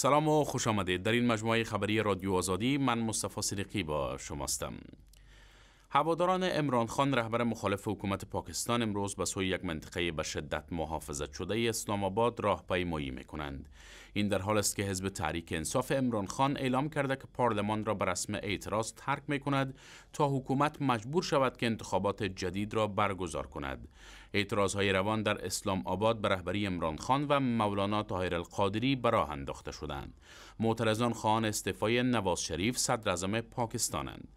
سلام و خوش آمدید در این مجموعه خبری رادیو آزادی من مصطفی صدیقی با شماستم هواداران امران خان رهبر مخالف حکومت پاکستان امروز به سوی یک منطقه به شدت محافظت شده اسلام آباد راهپیمایی می این در حال است که حزب تحریک انصاف امران خان اعلام کرده که پارلمان را به رسم اعتراض ترک می تا حکومت مجبور شود که انتخابات جدید را برگزار کند های روان در اسلام آباد به رهبری امران خان و مولانا طاهر القادری براه انداخته شدند معترضان خان استعفای نواز شریف صدر اعظم پاکستانند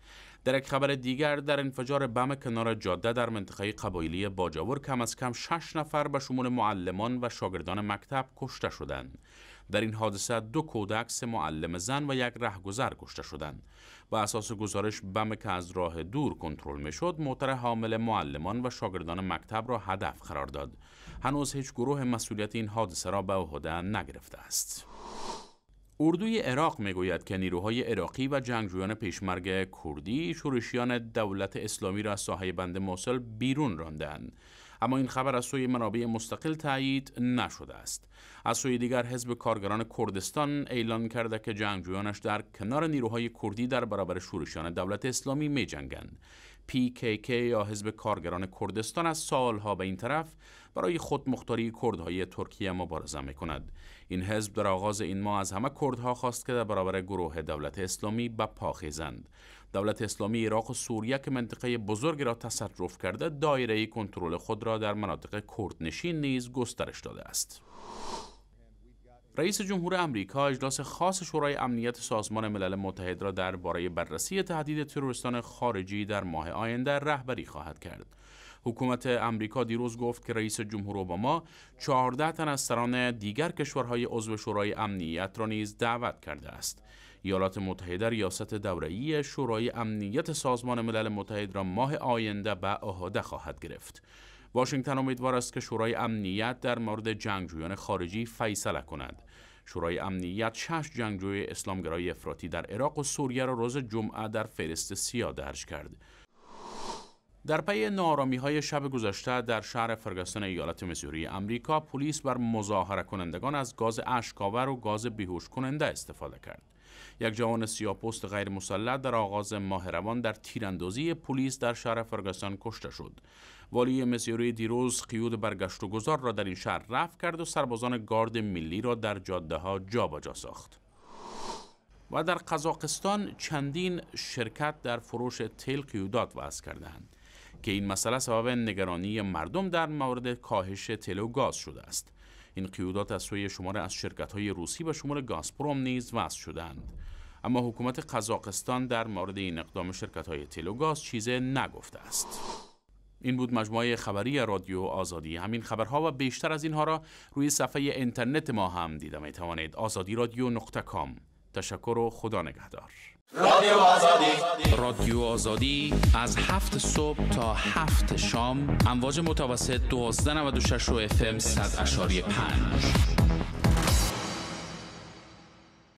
در یک خبر دیگر در انفجار بم کنار جاده در منطقه قبایلی باجاور کم از کم شش نفر به شمول معلمان و شاگردان مکتب کشته شدند در این حادثه دو کودک معلم زن و یک رهگذر کشته شدند و اساس گزارش بم که از راه دور کنترل می شد، موتر حامل معلمان و شاگردان مکتب را هدف قرار داد هنوز هیچ گروه مسئولیت این حادثه را به عهده نگرفته است اردوی عراق میگوید که نیروهای عراقی و جنگجویان پیشمرگ کردی شورشیان دولت اسلامی را از ساحه بند موصل بیرون راندند اما این خبر از سوی منابع مستقل تایید نشده است از سوی دیگر حزب کارگران کردستان اعلان کرده که جنگجویانش در کنار نیروهای کردی در برابر شورشیان دولت اسلامی می جنگند PKK یا حزب کارگران کردستان از سالها به این طرف برای خودمختاری کردهای ترکیه مبارزه می کند. این حزب در آغاز این ماه از همه کردها خواست که در برابر گروه دولت اسلامی به پاخیزند. دولت اسلامی عراق و سوریه که منطقه بزرگی را تصرف کرده دایره کنترل خود را در مناطق کردنشین نیز گسترش داده است. رئیس جمهور امریکا اجلاس خاص شورای امنیت سازمان ملل متحد را درباره بررسی تهدید تروریستان خارجی در ماه آینده رهبری خواهد کرد. حکومت امریکا دیروز گفت که رئیس جمهور اوباما 14 تن از سران دیگر کشورهای عضو شورای امنیت را نیز دعوت کرده است. ایالات متحده ریاست دوره‌ای شورای امنیت سازمان ملل متحد را ماه آینده به عهده خواهد گرفت. واشنگتن امیدوار است که شورای امنیت در مورد جنگجویان خارجی فیصله کند شورای امنیت شش جنگجوی اسلامگرای افراطی در عراق و سوریه را روز جمعه در فرست سیاه درج کرد در پی نارامی های شب گذشته در شهر فرگستان ایالت میسوری امریکا پلیس بر مظاهره کنندگان از گاز اشکاور و گاز بیهوش کننده استفاده کرد یک جوان سیاپوست غیر مسلح در آغاز ماه روان در تیراندازی پلیس در شهر فرگستان کشته شد والی مسیوری دیروز قیود برگشت و گذار را در این شهر رفت کرد و سربازان گارد ملی را در جاده ها جابجا ساخت و در قزاقستان چندین شرکت در فروش تیل قیودات کرده کردند که این مسئله سبب نگرانی مردم در مورد کاهش تیل و گاز شده است این قیودات از سوی شماره از شرکت های روسی و شمار گازپروم نیز وضع شدند اما حکومت قزاقستان در مورد این اقدام شرکت های گاز چیز نگفته است این بود مجموعه خبری رادیو آزادی همین خبرها و بیشتر از اینها را روی صفحه اینترنت ما هم دیده میتوانید. توانید آزادی رادیو نقطه کام تشکر و خدا نگهدار رادیو آزادی رادیو آزادی از هفت صبح تا هفت شام امواج متوسط 1296 و دوشش رو افم 100.5